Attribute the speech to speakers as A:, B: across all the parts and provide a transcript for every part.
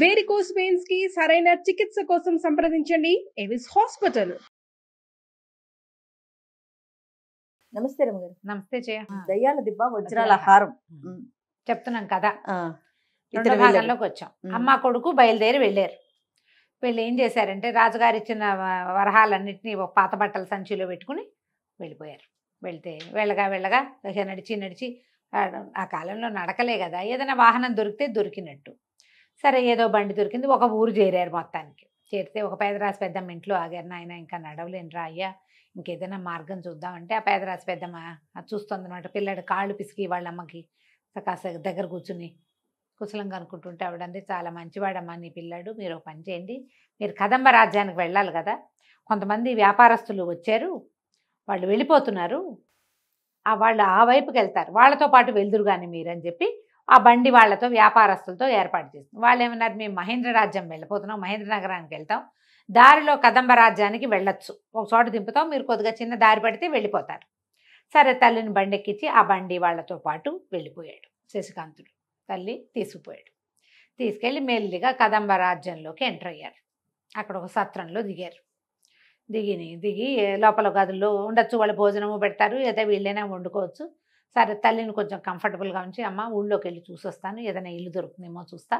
A: varicose veins కి సరైన చికిత్స కోసం సంప్రదించండి ఎవిస్ హాస్పిటల్ నమస్తే రమ్మ గారు నమస్తే జయ దయ్యాల దిబ్బ వజ్రాల హారం చెప్తున్నాం కదా ఇద్దరు భాగంలోకి వచ్చాం అమ్మ కొడుకు బయలుదేరి వెళ్ళారు వీళ్ళు ఏం చేశారంటే రాజుగారు ఇచ్చిన వరహాలన్నింటినీ ఒక పాత బట్టల సంచిలో పెట్టుకుని వెళ్ళిపోయారు వెళ్తే వెళ్ళగా వెళ్ళగా నడిచి నడిచి ఆ కాలంలో నడకలే కదా ఏదైనా వాహనం దొరికితే దొరికినట్టు సరే ఏదో బండి దొరికింది ఒక ఊరు చేరారు మొత్తానికి చేరితే ఒక పేదరాశి పెద్దమ్మ ఇంట్లో ఆగారు నాయన ఇంకా రా అయ్యా ఇంకేదైనా మార్గం చూద్దామంటే ఆ పేదరాశి పెద్దమ్మ చూస్తుంది అనమాట పిల్లడు కాళ్ళు పిసికి వాళ్ళ అమ్మకి కాస్త దగ్గర కూర్చుని కుశలంగా అనుకుంటుంటే అవడండి చాలా మంచివాడమ్మా నీ పిల్లాడు మీరు పని చేయండి మీరు కదంబ రాజ్యానికి వెళ్ళాలి కదా కొంతమంది వ్యాపారస్తులు వచ్చారు వాళ్ళు వెళ్ళిపోతున్నారు వాళ్ళు ఆ వైపుకి వెళ్తారు వాళ్ళతో పాటు వెళ్దురు కానీ మీరని చెప్పి ఆ బండి వాళ్లతో వ్యాపారస్తులతో ఏర్పాటు చేసింది వాళ్ళు ఏమన్నారు మేము మహేంద్ర రాజ్యం వెళ్ళిపోతున్నాం మహేంద్ర నగరానికి వెళ్తాం దారిలో కదంబ రాజ్యానికి వెళ్ళొచ్చు ఒక చోట దింపుతాం మీరు కొద్దిగా చిన్న దారి పడితే వెళ్ళిపోతారు సరే తల్లిని బండి ఎక్కించి ఆ బండి వాళ్లతో పాటు వెళ్ళిపోయాడు శశికాంతుడు తల్లి తీసుకుపోయాడు తీసుకెళ్ళి మెల్లిగా కదంబ రాజ్యంలోకి ఎంటర్ అయ్యారు అక్కడ ఒక సత్రంలో దిగారు దిగిని దిగి లోపల గదుల్లో ఉండొచ్చు వాళ్ళు భోజనము పెడతారు లేదా వీళ్ళైనా వండుకోవచ్చు సరే తల్లిని కొంచెం కంఫర్టబుల్గా ఉంచి అమ్మ ఊళ్ళోకి వెళ్ళి చూసొస్తాను ఏదైనా ఇల్లు దొరుకుతుందేమో చూస్తా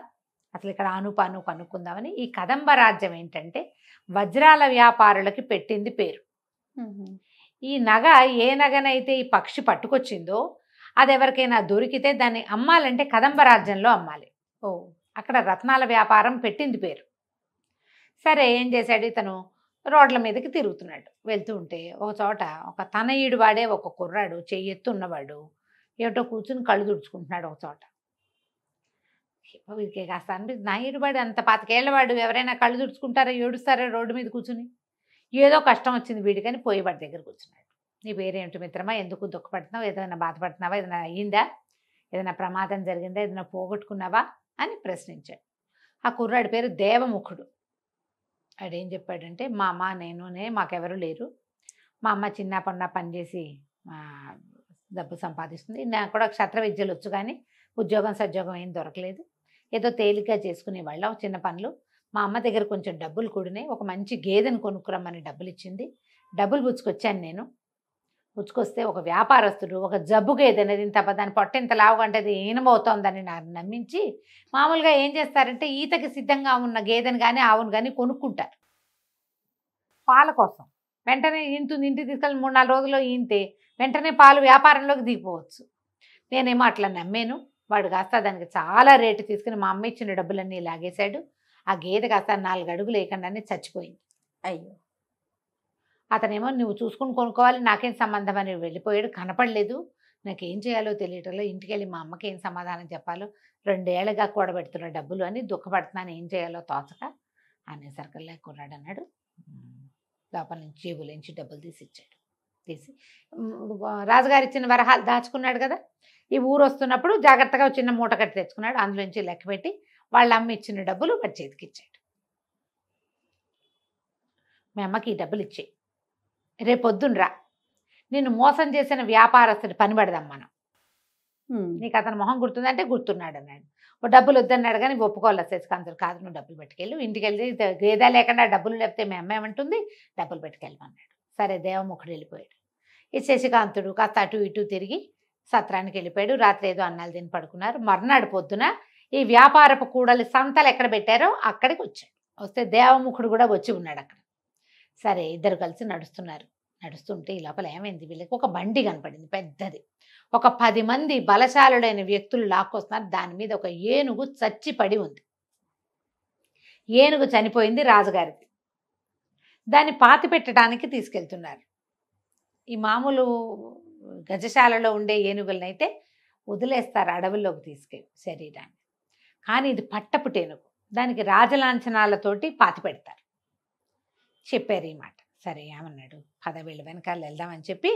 A: అసలు ఇక్కడ అనుపాను కనుక్కుందామని ఈ కదంబ రాజ్యం ఏంటంటే వజ్రాల వ్యాపారులకి పెట్టింది పేరు ఈ నగ ఏ నగనైతే ఈ పక్షి పట్టుకొచ్చిందో అది ఎవరికైనా దొరికితే దాన్ని అమ్మాలంటే కదంబ రాజ్యంలో అమ్మాలి ఓ అక్కడ రత్నాల వ్యాపారం పెట్టింది పేరు సరే ఏం చేశాడు ఇతను రోడ్ల మీదకి తిరుగుతున్నాడు వెళ్తూ ఉంటే ఒక చోట ఒక తనయుడు వాడే ఒక కుర్రాడు ఎత్తు ఉన్నవాడు ఏమిటో కూర్చుని కళ్ళు తుడుచుకుంటున్నాడు ఒక చోట వీరికి కాస్త అనిపిస్తుంది వాడు అంత వాడు ఎవరైనా కళ్ళు తుడుచుకుంటారా ఏడుస్తారా రోడ్డు మీద కూర్చుని ఏదో కష్టం వచ్చింది వీడికని పోయేవాడి దగ్గర కూర్చున్నాడు నీ పేరేమిటి మిత్రమా ఎందుకు దుఃఖపడుతున్నావు ఏదైనా బాధపడుతున్నావా ఏదైనా అయ్యిందా ఏదైనా ప్రమాదం జరిగిందా ఏదైనా పోగొట్టుకున్నావా అని ప్రశ్నించాడు ఆ కుర్రాడి పేరు దేవముఖుడు ఆడేం చెప్పాడంటే మా అమ్మ నేనునే మాకెవరు లేరు మా అమ్మ చిన్న పన్న పనిచేసి డబ్బు సంపాదిస్తుంది నాకు కూడా క్షత్ర విద్యలు వచ్చు కానీ ఉద్యోగం సద్యోగం ఏం దొరకలేదు ఏదో తేలిగ్గా చేసుకునేవాళ్ళం చిన్న పనులు మా అమ్మ దగ్గర కొంచెం డబ్బులు కూడినాయి ఒక మంచి గేదెను కొనుక్కురమ్మని డబ్బులు ఇచ్చింది డబ్బులు పుచ్చుకొచ్చాను నేను పుచ్చుకొస్తే ఒక వ్యాపారస్తుడు ఒక జబ్బుకి ఏదైనది ఇంత దాని పొట్ట ఇంత లావుగంటే అది ఈనమవుతోందని నాకు నమ్మించి మామూలుగా ఏం చేస్తారంటే ఈతకి సిద్ధంగా ఉన్న గేదెని కానీ ఆవును కానీ కొనుక్కుంటారు పాల కోసం వెంటనే ఇంతుంది ఇంటికి తీసుకెళ్ళి మూడు నాలుగు రోజుల్లో ఈంతే వెంటనే పాలు వ్యాపారంలోకి దిగిపోవచ్చు నేనేమో అట్లా నమ్మాను వాడు కాస్త దానికి చాలా రేటు తీసుకుని మా అమ్మ ఇచ్చిన డబ్బులన్నీ లాగేశాడు ఆ గేదె కాస్త నాలుగు అడుగు లేకుండానే చచ్చిపోయింది అయ్యో అతనేమో నువ్వు చూసుకుని కొనుక్కోవాలి నాకేం సంబంధం అని వెళ్ళిపోయాడు కనపడలేదు నాకేం చేయాలో తెలియటంలో ఇంటికి వెళ్ళి మా అమ్మకి ఏం సమాధానం చెప్పాలో రెండేళ్లుగా కూడబెడుతున్న డబ్బులు అని దుఃఖపడుతున్నాను ఏం చేయాలో తోచక అనేసరికల్లా కొన్నాడు అన్నాడు లోపల నుంచి జేబులోంచి డబ్బులు తీసి ఇచ్చాడు తీసి రాజుగారు ఇచ్చిన వరహాలు దాచుకున్నాడు కదా ఈ ఊరు వస్తున్నప్పుడు జాగ్రత్తగా చిన్న మూట కట్టి తెచ్చుకున్నాడు అందులోంచి లెక్క పెట్టి వాళ్ళ అమ్మ ఇచ్చిన డబ్బులు వాడి చేతికి ఇచ్చాడు మీ అమ్మకి ఈ డబ్బులు ఇచ్చాయి రా నిన్ను మోసం చేసిన వ్యాపారస్తుడి పని పెడదాం మనం నీకు అతను మొహం గుర్తుందంటే గుర్తున్నాడు అన్నాడు ఓ డబ్బులు వద్దన్నాడు కానీ ఒప్పుకోవాలి శశికాంతులు కాదు నువ్వు డబ్బులు పెట్టుకెళ్ళు ఇంటికి వెళ్తే గేదా లేకుండా డబ్బులు లేకపోతే మీ అమ్మాయి ఏమంటుంది డబ్బులు పెట్టుకెళ్ళమన్నాడు సరే దేవముఖుడు వెళ్ళిపోయాడు ఈ శశికాంతుడు కాస్త అటు ఇటు తిరిగి సత్రానికి వెళ్ళిపోయాడు రాత్రి ఏదో అన్నాలు తిని పడుకున్నారు మర్నాడు పొద్దున ఈ వ్యాపారపు కూడలి సంతలు ఎక్కడ పెట్టారో అక్కడికి వచ్చాడు వస్తే దేవముఖుడు కూడా వచ్చి ఉన్నాడు అక్కడ సరే ఇద్దరు కలిసి నడుస్తున్నారు నడుస్తుంటే ఈ లోపల ఏమైంది వీళ్ళకి ఒక బండి కనపడింది పెద్దది ఒక పది మంది బలశాలుడైన వ్యక్తులు లాక్కొస్తున్నారు దాని మీద ఒక ఏనుగు చచ్చి పడి ఉంది ఏనుగు చనిపోయింది రాజుగారిది దాన్ని పాతి పెట్టడానికి తీసుకెళ్తున్నారు ఈ మామూలు గజశాలలో ఉండే ఏనుగులనైతే వదిలేస్తారు అడవుల్లోకి తీసుకెళ్ళి శరీరాన్ని కానీ ఇది పట్టపుటేనుగు దానికి రాజలాంఛనాలతోటి పాతి పెడతారు చెప్పారు ఈ మాట సరే ఏమన్నాడు పద వీళ్ళు వెనకాల వెళ్దామని చెప్పి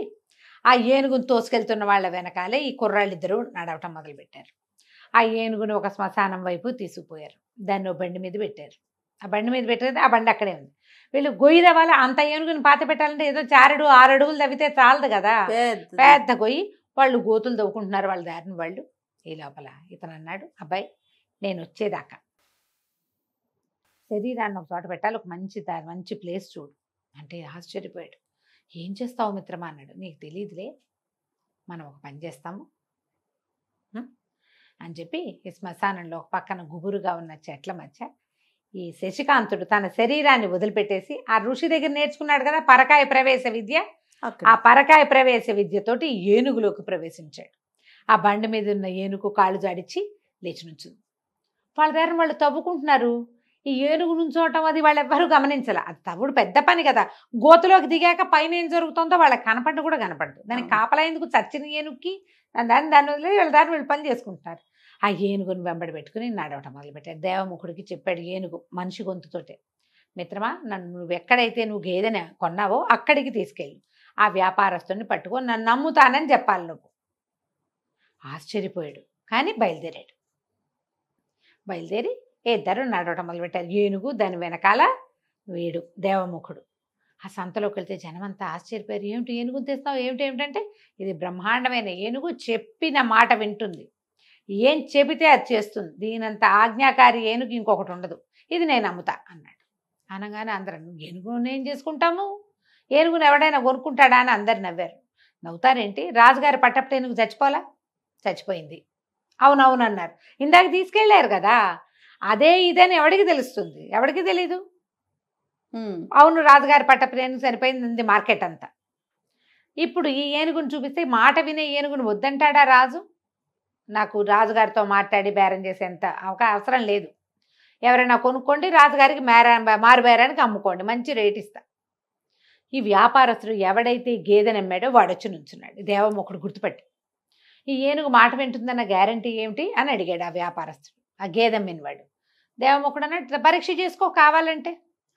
A: ఆ ఏనుగును తోసుకెళ్తున్న వాళ్ళ వెనకాలే ఈ కుర్రాళ్ళిద్దరూ నడవటం మొదలుపెట్టారు ఆ ఏనుగును ఒక శ్మశానం వైపు తీసుకుపోయారు దాన్ని బండి మీద పెట్టారు ఆ బండి మీద పెట్టారు ఆ బండి అక్కడే ఉంది వీళ్ళు గొయ్యి తవ్వాలి అంత ఏనుగుని పాత పెట్టాలంటే ఏదో చారడు ఆరు అడుగులు తవ్వితే చాలదు కదా పెద్ద గొయ్యి వాళ్ళు గోతులు తవ్వుకుంటున్నారు వాళ్ళ దారిని వాళ్ళు ఈ లోపల ఇతను అన్నాడు అబ్బాయి నేను వచ్చేదాకా శరీరాన్ని ఒక చోట పెట్టాలి ఒక మంచి దారి మంచి ప్లేస్ చూడు అంటే ఆశ్చర్యపోయాడు ఏం చేస్తావు మిత్రమా అన్నాడు నీకు తెలియదులే మనం ఒక పని చేస్తాము అని చెప్పి ఈ శ్మశానంలో ఒక పక్కన గుబురుగా ఉన్న చెట్ల మధ్య ఈ శశికాంతుడు తన శరీరాన్ని వదిలిపెట్టేసి ఆ ఋషి దగ్గర నేర్చుకున్నాడు కదా పరకాయ ప్రవేశ విద్య ఆ పరకాయ ప్రవేశ విద్యతోటి ఏనుగులోకి ప్రవేశించాడు ఆ బండి మీద ఉన్న ఏనుగు కాళ్ళు జాడిచ్చి లేచి నుంచుంది వాళ్ళ దారిని వాళ్ళు తవ్వుకుంటున్నారు ఈ ఏనుగు నుంచోవటం అది వాళ్ళు ఎవ్వరూ గమనించాలి అది తవుడు పెద్ద పని కదా గోతులోకి దిగాక పైన ఏం జరుగుతుందో వాళ్ళకి కనపడ్డ కూడా కనపడదు దానికి కాపలేందుకు చచ్చిన ఏనుగుకి దాన్ని దాని వదిలే వీళ్ళ దాన్ని వీళ్ళు పని చేసుకుంటారు ఆ ఏనుగుని వెంబడి పెట్టుకుని నడవటం మొదలుపెట్టాడు దేవముఖుడికి చెప్పాడు ఏనుగు మనిషి గొంతుతోటే మిత్రమా నన్ను నువ్వు ఎక్కడైతే నువ్వు గేదెని కొన్నావో అక్కడికి తీసుకెళ్ళి ఆ వ్యాపారస్తుని పట్టుకో నన్ను నమ్ముతానని చెప్పాలి నువ్వు ఆశ్చర్యపోయాడు కానీ బయలుదేరాడు బయలుదేరి ఇద్దరు నడవటం మొదలుపెట్టారు ఏనుగు దాని వెనకాల వీడు దేవముఖుడు ఆ సంతలోకి వెళ్తే జనమంతా ఆశ్చర్యపోయారు ఏమిటి ఏనుగు తెస్తావు ఏమిటి ఏమిటంటే ఇది బ్రహ్మాండమైన ఏనుగు చెప్పిన మాట వింటుంది ఏం చెబితే అది చేస్తుంది దీనంత ఆజ్ఞాకారి ఏనుగు ఇంకొకటి ఉండదు ఇది నేను అమ్ముతా అన్నాడు అనగానే అందరం ఏనుగును ఏం చేసుకుంటాము ఏనుగును ఎవడైనా కొనుక్కుంటాడా అని అందరు నవ్వారు నవ్వుతారేంటి రాజుగారి పట్టపట్టేనుగు ఏనుగు చచ్చిపోలా చచ్చిపోయింది అవునవును అన్నారు ఇందాక తీసుకెళ్ళారు కదా అదే ఇదని ఎవడికి తెలుస్తుంది ఎవడికి తెలీదు అవును రాజుగారి పట్టప్రేమి చనిపోయింది మార్కెట్ అంతా ఇప్పుడు ఈ ఏనుగును చూపిస్తే మాట వినే ఏనుగును వద్దంటాడా రాజు నాకు రాజుగారితో మాట్లాడి బేరం చేసేంత అవకాశం అవసరం లేదు ఎవరైనా కొనుక్కోండి రాజుగారికి మేరా మారు బేరానికి అమ్ముకోండి మంచి రేట్ ఇస్తా ఈ వ్యాపారస్తుడు ఎవడైతే గేదెని అమ్మాడో వాడొచ్చి నుంచున్నాడు ఒకడు గుర్తుపట్టి ఈ ఏనుగు మాట వింటుందన్న గ్యారంటీ ఏమిటి అని అడిగాడు ఆ వ్యాపారస్తుడు ఆ గేదె మిన్వాడు దేవముఖుడు అన్నట్టు పరీక్ష చేసుకో కావాలంటే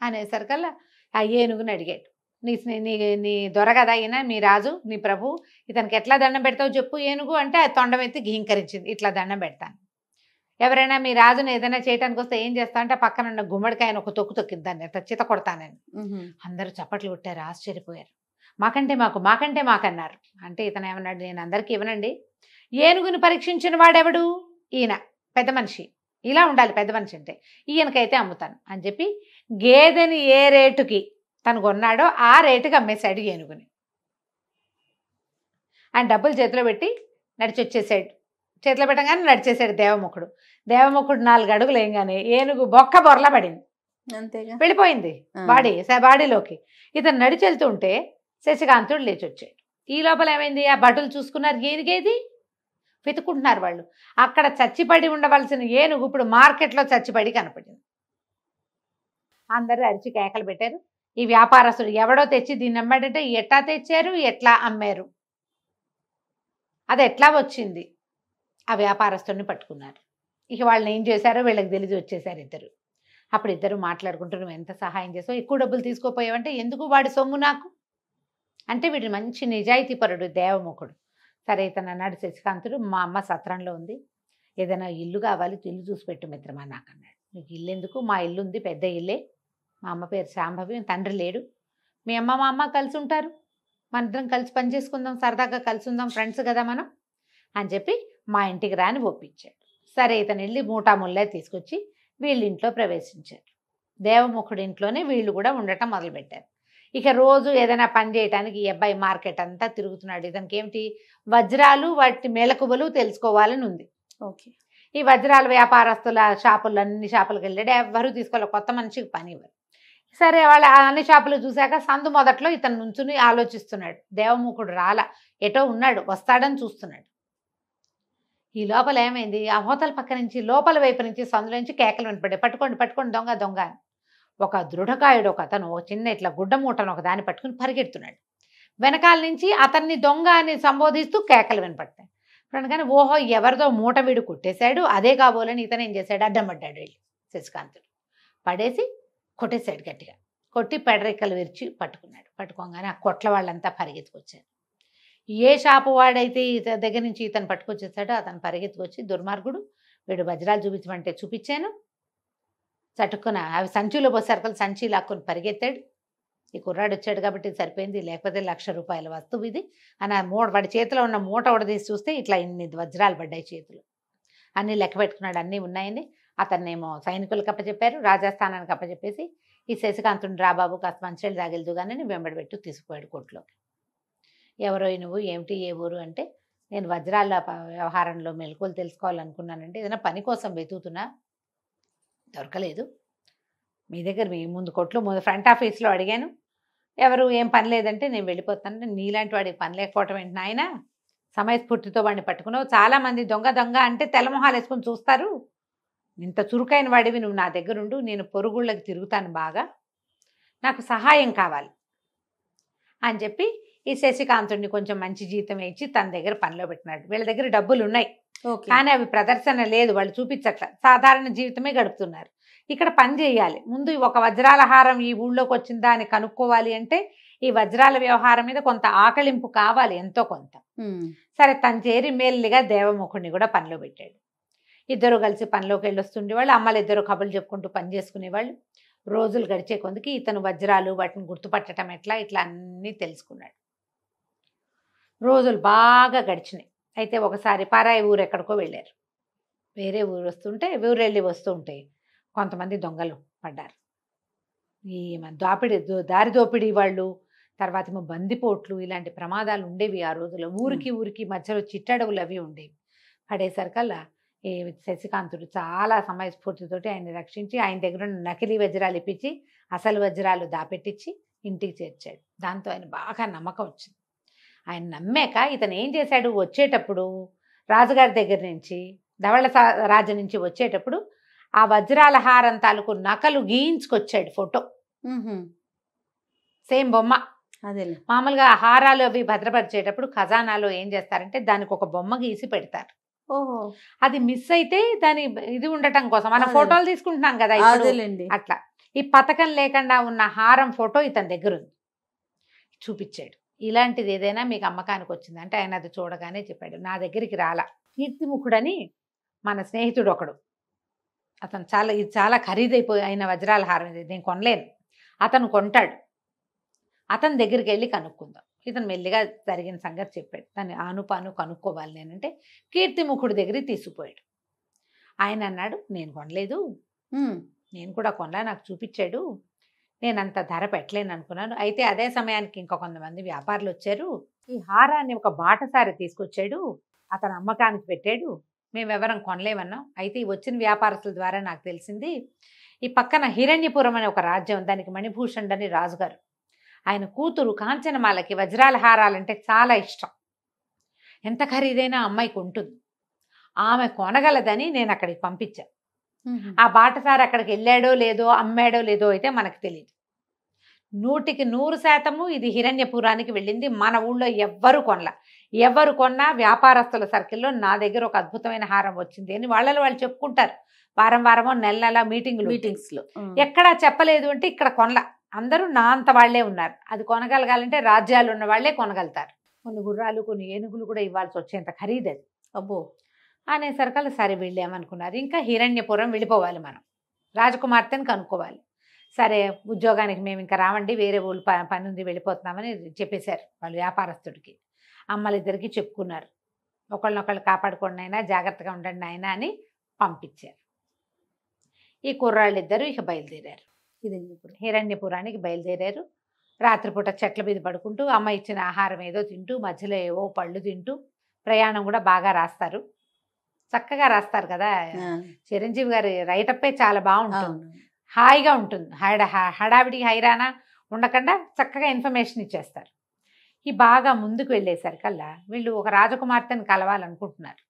A: అనేసరికల్లా ఆ ఏనుగుని అడిగాడు నీ నీ నీ దొరగదా అయినా మీ రాజు నీ ప్రభు ఇతనికి ఎట్లా దండం పెడతావు చెప్పు ఏనుగు అంటే ఆ తొండమెత్తి ఘీంకరించింది ఇట్లా దండం పెడతాను ఎవరైనా మీ రాజును ఏదైనా చేయడానికి వస్తే ఏం చేస్తా అంటే పక్కన ఉన్న గుమ్మడికాయను ఒక తొక్కు తొక్కింది దాన్ని అట్లా చిత కొడతానని అందరూ చప్పట్లు కొట్టారు ఆశ్చర్యపోయారు మాకంటే మాకు మాకంటే మాకన్నారు అంటే ఇతను ఏమన్నాడు నేను అందరికీ ఇవ్వనండి ఏనుగుని పరీక్షించిన వాడెవడు ఈయన పెద్ద మనిషి ఇలా ఉండాలి పెద్ద మనిషి అంటే ఈయనకైతే అమ్ముతాను అని చెప్పి గేదెని ఏ రేటుకి తను కొన్నాడో ఆ రేటుకి అమ్మేశాడు ఏనుగుని ఆయన డబ్బులు చేతిలో పెట్టి నడిచొచ్చేసాడు చేతిలో పెట్టగానే నడిచేసాడు దేవముఖుడు దేవముఖుడు నాలుగు అడుగులు ఏంగానే ఏనుగు బొక్క బొరల పడింది వెళ్ళిపోయింది బాడీ బాడీలోకి ఇతను నడిచెళ్తుంటే శశికాంతుడు లేచొచ్చాడు ఈ లోపల ఏమైంది ఆ బట్టలు చూసుకున్నారు ఏనుగేది వెతుకుంటున్నారు వాళ్ళు అక్కడ చచ్చిపడి ఉండవలసిన ఏనుగు ఇప్పుడు మార్కెట్లో చచ్చిపడి కనపడింది అందరూ అరిచి కేకలు పెట్టారు ఈ వ్యాపారస్తుడు ఎవడో తెచ్చి దీన్ని అమ్మాడంటే ఎట్లా తెచ్చారు ఎట్లా అమ్మారు అది ఎట్లా వచ్చింది ఆ వ్యాపారస్తుడిని పట్టుకున్నారు ఇక వాళ్ళని ఏం చేశారో వీళ్ళకి తెలిసి వచ్చేసారు ఇద్దరు అప్పుడు ఇద్దరు మాట్లాడుకుంటారు ఎంత సహాయం చేసావు ఎక్కువ డబ్బులు తీసుకోపోయావంటే ఎందుకు వాడి సొమ్ము నాకు అంటే వీడు మంచి నిజాయితీపరుడు దేవముఖుడు సరే ఇతను అన్నాడు శశికాంతుడు మా అమ్మ సత్రంలో ఉంది ఏదైనా ఇల్లు కావాలి ఇల్లు చూసి పెట్టు మిత్రమా నాకు అన్నాడు నీకు ఇల్లు ఎందుకు మా ఇల్లు ఉంది పెద్ద ఇల్లే మా అమ్మ పేరు శాంభవి తండ్రి లేడు మీ అమ్మ మా అమ్మ కలిసి ఉంటారు మనిద్దరం కలిసి పని చేసుకుందాం సరదాగా కలిసి ఉందాం ఫ్రెండ్స్ కదా మనం అని చెప్పి మా ఇంటికి రాని ఒప్పించాడు సరే ఇతను వెళ్ళి మూటాముల్లే తీసుకొచ్చి వీళ్ళ ఇంట్లో ప్రవేశించారు దేవముఖుడి ఇంట్లోనే వీళ్ళు కూడా ఉండటం మొదలుపెట్టారు ఇక రోజు ఏదైనా పని చేయటానికి ఈ అబ్బాయి మార్కెట్ అంతా తిరుగుతున్నాడు ఇతనికి ఏమిటి వజ్రాలు వాటి మెలకువలు తెలుసుకోవాలని ఉంది ఓకే ఈ వజ్రాల వ్యాపారస్తుల షాపులు అన్ని షాపులకు వెళ్ళాడు ఎవరు తీసుకోవాలి కొత్త మనిషికి పని ఇవ్వరు సరే వాళ్ళ అన్ని షాపులు చూశాక సందు మొదట్లో ఇతను నుంచుని ఆలోచిస్తున్నాడు దేవముఖుడు రాల ఎటో ఉన్నాడు వస్తాడని చూస్తున్నాడు ఈ లోపల ఏమైంది ఆ హోతల పక్క నుంచి లోపల వైపు నుంచి సందులో నుంచి కేకలు వినపడ్డాయి పట్టుకోండి పట్టుకోండి దొంగ దొంగ అని ఒక దృఢకాయుడు ఒక అతను చిన్న ఇట్లా గుడ్డ మూటను ఒక దాన్ని పట్టుకుని పరిగెడుతున్నాడు వెనకాల నుంచి అతన్ని దొంగ అని సంబోధిస్తూ కేకలు వినపడతాయి కానీ ఓహో ఎవరిదో మూట వీడు కొట్టేశాడు అదే కాబోలని ఇతను ఏం చేశాడు అడ్డం పడ్డాడు వెళ్ళి శశికాంతుడు పడేసి కొట్టేశాడు గట్టిగా కొట్టి పెడరెక్కలు విరిచి పట్టుకున్నాడు పట్టుకోగానే ఆ కొట్ల వాళ్ళంతా పరిగెత్తుకొచ్చారు ఏ షాపు వాడైతే ఇతని దగ్గర నుంచి ఇతను పట్టుకొచ్చేసాడో అతను పరిగెత్తుకొచ్చి దుర్మార్గుడు వీడు వజ్రాలు చూపించమంటే చూపించాను చటుక్కున అవి సంచిలో సరుకులు సంచి లాక్కుని పరిగెత్తాడు ఈ కుర్రాడు వచ్చాడు కాబట్టి సరిపోయింది లేకపోతే లక్ష రూపాయల వస్తువు ఇది అని మూట వాడి చేతిలో ఉన్న మూట తీసి చూస్తే ఇట్లా ఇన్ని వజ్రాలు పడ్డాయి చేతులు అన్నీ లెక్క పెట్టుకున్నాడు అన్నీ ఉన్నాయని అతన్నేమో సైనికులకు అప్పచెప్పారు రాజస్థానానికి అప్పచెప్పేసి ఈ శశికాంతుని రాబాబు కాస్త మంచినీళ్ళు తాగిలదు కానీ వెంబడి పెట్టు తీసుకుపోయాడు కోర్టులోకి ఎవరో నువ్వు ఏమిటి ఏ ఊరు అంటే నేను వజ్రాల వ్యవహారంలో మెలకువలు తెలుసుకోవాలనుకున్నానంటే ఏదైనా పని కోసం వెతుకుతున్నా దొరకలేదు మీ దగ్గర మీ ముందు కొట్లు ముందు ఫ్రంట్ ఆఫీస్లో అడిగాను ఎవరు ఏం పని లేదంటే నేను వెళ్ళిపోతాను నీలాంటి వాడికి పని లేకపోవటం ఏంటి నాయన సమయస్ఫూర్తితో వాడిని పట్టుకున్నావు చాలామంది దొంగ దొంగ అంటే తెల్లమొహాలు వేసుకుని చూస్తారు ఇంత చురుకైన వాడివి నువ్వు నా దగ్గరుండు నేను పొరుగుళ్ళకి తిరుగుతాను బాగా నాకు సహాయం కావాలి అని చెప్పి ఈ శశికాంతుడిని కొంచెం మంచి జీతం ఇచ్చి తన దగ్గర పనిలో పెట్టినాడు వీళ్ళ దగ్గర డబ్బులు ఉన్నాయి కానీ అవి ప్రదర్శన లేదు వాళ్ళు చూపించట్ల సాధారణ జీవితమే గడుపుతున్నారు ఇక్కడ పని చేయాలి ముందు ఒక వజ్రాల హారం ఈ ఊళ్ళోకి వచ్చిందా అని కనుక్కోవాలి అంటే ఈ వజ్రాల వ్యవహారం మీద కొంత ఆకలింపు కావాలి ఎంతో కొంత సరే తను చేరి మేల్లిగా దేవముఖుడిని కూడా పనిలో పెట్టాడు ఇద్దరు కలిసి పనిలోకి వెళ్ళొస్తుండేవాళ్ళు అమ్మలు ఇద్దరు కబులు చెప్పుకుంటూ పని చేసుకునేవాళ్ళు రోజులు గడిచే కొందుకి ఇతను వజ్రాలు వాటిని గుర్తుపట్టడం ఎట్లా ఇట్లా అన్నీ తెలుసుకున్నాడు రోజులు బాగా గడిచినాయి అయితే ఒకసారి పరాయి ఊరు ఎక్కడికో వెళ్ళారు వేరే ఊరు వస్తుంటే ఊరెళ్ళి వస్తుంటే కొంతమంది దొంగలు పడ్డారు ఈ దోపిడి దారి దోపిడీ వాళ్ళు తర్వాత ఏమో బందిపోట్లు ఇలాంటి ప్రమాదాలు ఉండేవి ఆ రోజుల్లో ఊరికి ఊరికి మధ్యలో చిట్టడవులు అవి ఉండేవి పడేసరికల్లా ఈ శశికాంతుడు చాలా సమయస్ఫూర్తితోటి ఆయన రక్షించి ఆయన దగ్గర నకిలీ వజ్రాలు ఇప్పించి అసలు వజ్రాలు దాపెట్టించి ఇంటికి చేర్చాడు దాంతో ఆయన బాగా నమ్మకం వచ్చింది ఆయన నమ్మాక ఇతను ఏం చేశాడు వచ్చేటప్పుడు రాజుగారి దగ్గర నుంచి ధవళ రాజు నుంచి వచ్చేటప్పుడు ఆ వజ్రాల హారం తాలూకు నకలు గీయించుకొచ్చాడు ఫోటో సేమ్ బొమ్మ అదే మామూలుగా హారాలు అవి భద్రపరిచేటప్పుడు ఖజానాలో ఏం చేస్తారంటే దానికి ఒక బొమ్మ గీసి పెడతారు ఓహో అది మిస్ అయితే దాని ఇది ఉండటం కోసం మనం ఫోటోలు తీసుకుంటున్నాం కదా అట్లా ఈ పథకం లేకుండా ఉన్న హారం ఫోటో ఇతని దగ్గర ఉంది చూపించాడు ఇలాంటిది ఏదైనా మీకు అమ్మకానికి వచ్చిందంటే ఆయన అది చూడగానే చెప్పాడు నా దగ్గరికి రాలా కీర్తిముఖుడని మన స్నేహితుడు ఒకడు అతను చాలా ఇది చాలా ఖరీదైపోయి అయిన వజ్రాల హారం ఇది నేను కొనలేను అతను కొంటాడు అతని దగ్గరికి వెళ్ళి కనుక్కుందాం ఇతను మెల్లిగా జరిగిన సంగతి చెప్పాడు దాన్ని ఆనుపాను కనుక్కోవాలి నేనంటే కీర్తిముఖుడి దగ్గరికి తీసుకుపోయాడు ఆయన అన్నాడు నేను కొనలేదు నేను కూడా కొనలే నాకు చూపించాడు నేను అంత ధర పెట్టలేను అనుకున్నాను అయితే అదే సమయానికి ఇంకా కొంతమంది వ్యాపారులు వచ్చారు ఈ హారాన్ని ఒక బాటసారి తీసుకొచ్చాడు అతను అమ్మకానికి పెట్టాడు మేమెవరం కొనలేమన్నాం అయితే ఈ వచ్చిన వ్యాపారస్తుల ద్వారా నాకు తెలిసింది ఈ పక్కన హిరణ్యపురం అనే ఒక రాజ్యం దానికి మణిభూషణ్ అని రాజుగారు ఆయన కూతురు కాంచనమాలకి వజ్రాల హారాలంటే చాలా ఇష్టం ఎంత ఖరీదైనా అమ్మాయికి ఉంటుంది ఆమె కొనగలదని నేను అక్కడికి పంపించాను ఆ బాటసారి అక్కడికి వెళ్ళాడో లేదో అమ్మాడో లేదో అయితే మనకు తెలియదు నూటికి నూరు శాతము ఇది హిరణ్యపురానికి వెళ్ళింది మన ఊళ్ళో ఎవ్వరు కొనల ఎవరు కొన్నా వ్యాపారస్తుల సర్కిల్లో నా దగ్గర ఒక అద్భుతమైన హారం వచ్చింది అని వాళ్ళలో వాళ్ళు చెప్పుకుంటారు వారం వారమో నెల నెల మీటింగ్లు మీటింగ్స్లో ఎక్కడా చెప్పలేదు అంటే ఇక్కడ కొనల అందరూ నా అంత వాళ్లే ఉన్నారు అది కొనగలగాలంటే రాజ్యాలు ఉన్న వాళ్లే కొనగలుగుతారు కొన్ని గుర్రాలు కొన్ని ఏనుగులు కూడా ఇవ్వాల్సి వచ్చేంత ఖరీదది అబ్బో అనేసరికి సరే వెళ్ళామనుకున్నారు ఇంకా హిరణ్యపురం వెళ్ళిపోవాలి మనం రాజకుమార్తెను కనుక్కోవాలి సరే ఉద్యోగానికి మేము ఇంకా రావండి వేరే ఊళ్ళు పని ఉంది వెళ్ళిపోతున్నామని చెప్పేశారు వాళ్ళు వ్యాపారస్తుడికి అమ్మలిద్దరికి చెప్పుకున్నారు ఒకళ్ళనొకళ్ళు కాపాడుకోండి అయినా జాగ్రత్తగా ఉండండి ఆయన అని పంపించారు ఈ కుర్రాళ్ళిద్దరూ ఇక బయలుదేరారు హిరణ్యపురం హిరణ్యపురానికి బయలుదేరారు రాత్రిపూట చెట్ల మీద పడుకుంటూ అమ్మ ఇచ్చిన ఆహారం ఏదో తింటూ మధ్యలో ఏవో పళ్ళు తింటూ ప్రయాణం కూడా బాగా రాస్తారు చక్కగా రాస్తారు కదా చిరంజీవి గారి రైటప్పే చాలా బాగుంటుంది హాయిగా ఉంటుంది హడ హడావిడి హైరానా ఉండకుండా చక్కగా ఇన్ఫర్మేషన్ ఇచ్చేస్తారు ఈ బాగా ముందుకు వెళ్ళేసరికల్లా వీళ్ళు ఒక రాజకుమార్తెని కలవాలనుకుంటున్నారు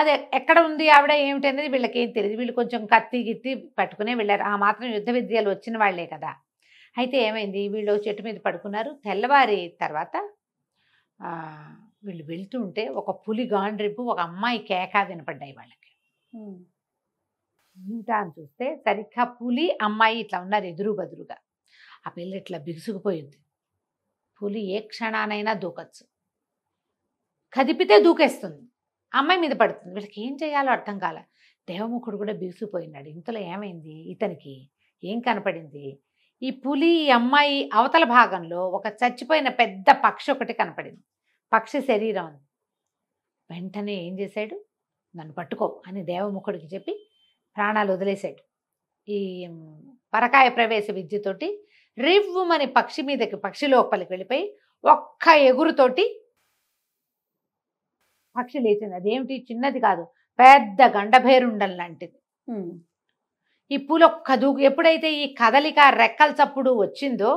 A: అదే ఎక్కడ ఉంది ఆవిడ ఏమిటి అనేది వీళ్ళకి ఏం తెలియదు వీళ్ళు కొంచెం కత్తి గిత్తి పట్టుకునే వెళ్ళారు ఆ మాత్రం యుద్ధ విద్యలు వచ్చిన వాళ్లే కదా అయితే ఏమైంది వీళ్ళు చెట్టు మీద పడుకున్నారు తెల్లవారి తర్వాత వీళ్ళు వెళ్తుంటే ఒక పులి గాండ్రిపు ఒక అమ్మాయి కేక వినపడ్డాయి వాళ్ళకి అని చూస్తే సరిగ్గా పులి అమ్మాయి ఇట్లా ఉన్నారు ఎదురు బదురుగా ఆ పిల్ల ఇట్లా బిగుసుకుపోయింది పులి ఏ క్షణానైనా దూకచ్చు కదిపితే దూకేస్తుంది అమ్మాయి మీద పడుతుంది వీళ్ళకి ఏం చేయాలో అర్థం కాల దేవముఖుడు కూడా బిగుసుకుపోయినాడు ఇంతలో ఏమైంది ఇతనికి ఏం కనపడింది ఈ పులి అమ్మాయి అవతల భాగంలో ఒక చచ్చిపోయిన పెద్ద పక్షి ఒకటి కనపడింది పక్షి శరీరం వెంటనే ఏం చేశాడు నన్ను పట్టుకో అని దేవముఖుడికి చెప్పి ప్రాణాలు వదిలేశాడు ఈ పరకాయ ప్రవేశ విద్యతోటి రివ్వుమని పక్షి మీదకి పక్షి లోపలికి వెళ్ళిపోయి ఒక్క ఎగురుతోటి పక్షి లేచింది అదేమిటి చిన్నది కాదు పెద్ద గండభేరుండల్ లాంటిది ఈ పూలొక్క ఒక్క దూకు ఎప్పుడైతే ఈ కదలిక రెక్కల చప్పుడు వచ్చిందో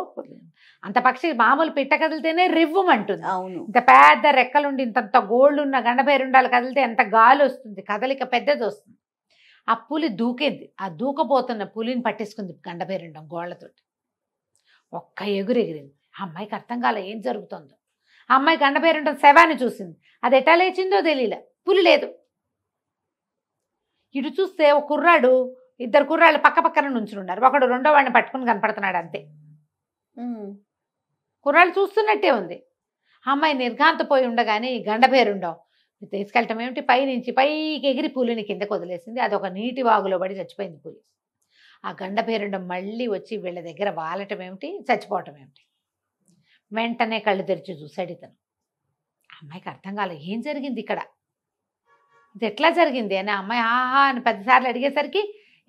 A: అంత పక్షి మామూలు పిట్ట కదిలితేనే రివ్వమంటుంది అవును ఇంత పెద్ద రెక్కలుండి ఇంతంత గోల్డ్ ఉన్న గండబేరుండాలు కదిలితే ఎంత గాలి వస్తుంది కదలిక పెద్దది వస్తుంది ఆ పులి దూకింది ఆ దూకపోతున్న పులిని పట్టేసుకుంది గండబేరుండం గోళ్లతోటి ఒక్క ఎగురు ఎగిరింది ఆ అమ్మాయికి అర్థం కాలే ఏం జరుగుతుందో ఆ అమ్మాయి గండబేరుండం శవాన్ని చూసింది అది ఎట్లా లేచిందో తెలియలే పులి లేదు ఇటు చూస్తే ఒక కుర్రాడు ఇద్దరు కుర్రాళ్ళు పక్క పక్కన ఉన్నారు ఒకడు రెండో వాడిని పట్టుకుని కనపడుతున్నాడు అంతే కుర్రాళ్ళు చూస్తున్నట్టే ఉంది అమ్మాయి నిర్ఘాంతపోయి ఉండగానే ఈ గండభేరుండవు తీసుకెళ్ళటం ఏమిటి పైనుంచి పైకి ఎగిరి పూలిని కిందకు వదిలేసింది అది ఒక నీటి వాగులో పడి చచ్చిపోయింది పూలి ఆ గండభేరుండం మళ్ళీ వచ్చి వీళ్ళ దగ్గర వాలటం ఏమిటి చచ్చిపోవటం ఏమిటి వెంటనే కళ్ళు తెరిచి చూశాడు ఇతను అమ్మాయికి అర్థం కాలేదు ఏం జరిగింది ఇక్కడ ఇది ఎట్లా జరిగింది అని అమ్మాయి ఆహా అని పెద్దసార్లు అడిగేసరికి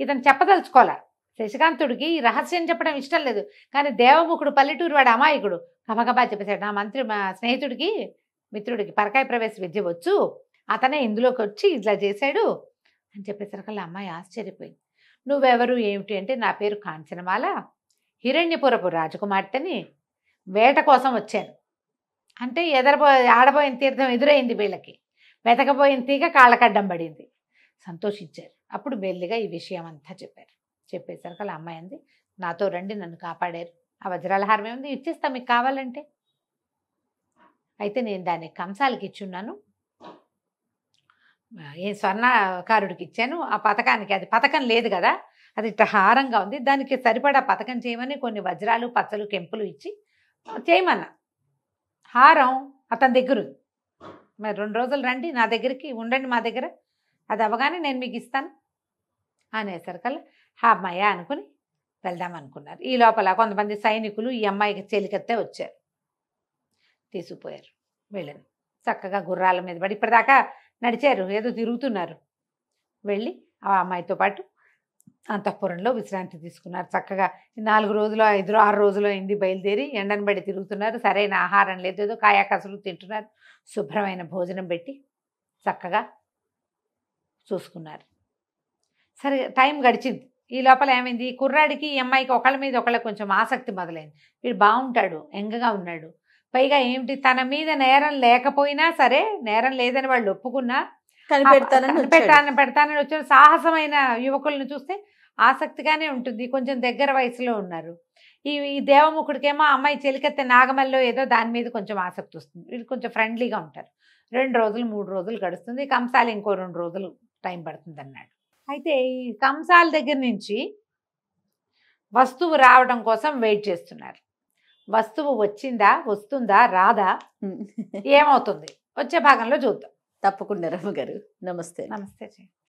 A: ఇతను చెప్పదలుచుకోలే శశికాంతుడికి ఈ రహస్యం చెప్పడం ఇష్టం లేదు కానీ దేవముఖుడు పల్లెటూరు వాడు అమాయకుడు గబగబా చెప్పేశాడు నా మంత్రి మా స్నేహితుడికి మిత్రుడికి పరకాయ ప్రవేశ విద్య వచ్చు అతనే ఇందులోకి వచ్చి ఇట్లా చేశాడు అని చెప్పేసరికల్లా అమ్మాయి ఆశ్చర్యపోయింది నువ్వెవరు ఏమిటి అంటే నా పేరు కాంచనమాల హిరణ్యపురపు రాజకుమార్తెని వేట కోసం వచ్చాను అంటే ఎదరబో ఆడబోయిన తీర్థం ఎదురైంది వీళ్ళకి వెతకపోయిన తీగ కాళ్ళకడ్డం పడింది సంతోషించారు అప్పుడు మెల్లిగా ఈ విషయం అంతా చెప్పారు చెప్పేసరికి అలా అమ్మాయి అంది నాతో రండి నన్ను కాపాడారు ఆ వజ్రాల హారం ఏముంది ఇచ్చేస్తా మీకు కావాలంటే అయితే నేను దాన్ని కంసాలకి ఇచ్చున్నాను ఏ స్వర్ణకారుడికి ఇచ్చాను ఆ పథకానికి అది పథకం లేదు కదా అది ఇట్లా హారంగా ఉంది దానికి సరిపడా పథకం చేయమని కొన్ని వజ్రాలు పచ్చలు కెంపులు ఇచ్చి చేయమన్నా హారం అతని దగ్గర ఉంది మరి రెండు రోజులు రండి నా దగ్గరికి ఉండండి మా దగ్గర అది అవగానే నేను మీకు ఇస్తాను అనేసరికల్లా హా అమ్మాయ అనుకుని వెళ్దాం అనుకున్నారు ఈ లోపల కొంతమంది సైనికులు ఈ అమ్మాయికి చెలికత్తే వచ్చారు తీసుకుపోయారు వెళ్ళను చక్కగా గుర్రాల మీద పడి ఇప్పటిదాకా నడిచారు ఏదో తిరుగుతున్నారు వెళ్ళి ఆ అమ్మాయితో పాటు అంతఃపురంలో విశ్రాంతి తీసుకున్నారు చక్కగా నాలుగు రోజులు ఐదు ఆరు రోజులు అయింది బయలుదేరి ఎండను బడి తిరుగుతున్నారు సరైన ఆహారం లేదు ఏదో కాయాకసలు తింటున్నారు శుభ్రమైన భోజనం పెట్టి చక్కగా చూసుకున్నారు సరే టైం గడిచింది ఈ లోపల ఏమైంది కుర్రాడికి ఈ అమ్మాయికి ఒకళ్ళ మీద ఒకళ్ళ కొంచెం ఆసక్తి మొదలైంది వీడు బాగుంటాడు ఎంగగా ఉన్నాడు పైగా ఏమిటి తన మీద నేరం లేకపోయినా సరే నేరం లేదని వాళ్ళు ఒప్పుకున్నా కనిపెడతానని పెడతానని వచ్చిన సాహసమైన యువకులను చూస్తే ఆసక్తిగానే ఉంటుంది కొంచెం దగ్గర వయసులో ఉన్నారు ఈ ఈ దేవముఖుడికేమో అమ్మాయి చెలికత్తె నాగమల్లో ఏదో దాని మీద కొంచెం ఆసక్తి వస్తుంది వీళ్ళు కొంచెం ఫ్రెండ్లీగా ఉంటారు రెండు రోజులు మూడు రోజులు గడుస్తుంది కంసాలి ఇంకో రెండు రోజులు టైం పడుతుంది అన్నాడు అయితే ఈ కంసాల దగ్గర నుంచి వస్తువు రావడం కోసం వెయిట్ చేస్తున్నారు వస్తువు వచ్చిందా వస్తుందా రాదా ఏమవుతుంది వచ్చే భాగంలో చూద్దాం తప్పకుండా రమ్మగారు గారు నమస్తే నమస్తే